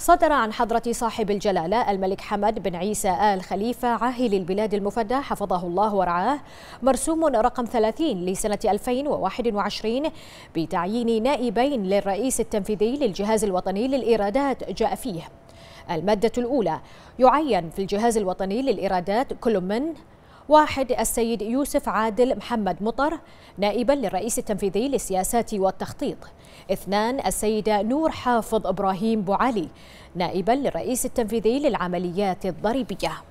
صدر عن حضرة صاحب الجلالة الملك حمد بن عيسى آل خليفة عاهل البلاد المفدى حفظه الله ورعاه مرسوم رقم 30 لسنة 2021 بتعيين نائبين للرئيس التنفيذي للجهاز الوطني للإيرادات جاء فيه المادة الأولى يعين في الجهاز الوطني للإيرادات كل من واحد السيد يوسف عادل محمد مطر نائبا للرئيس التنفيذي للسياسات والتخطيط اثنان السيدة نور حافظ إبراهيم بوعلي نائبا للرئيس التنفيذي للعمليات الضريبية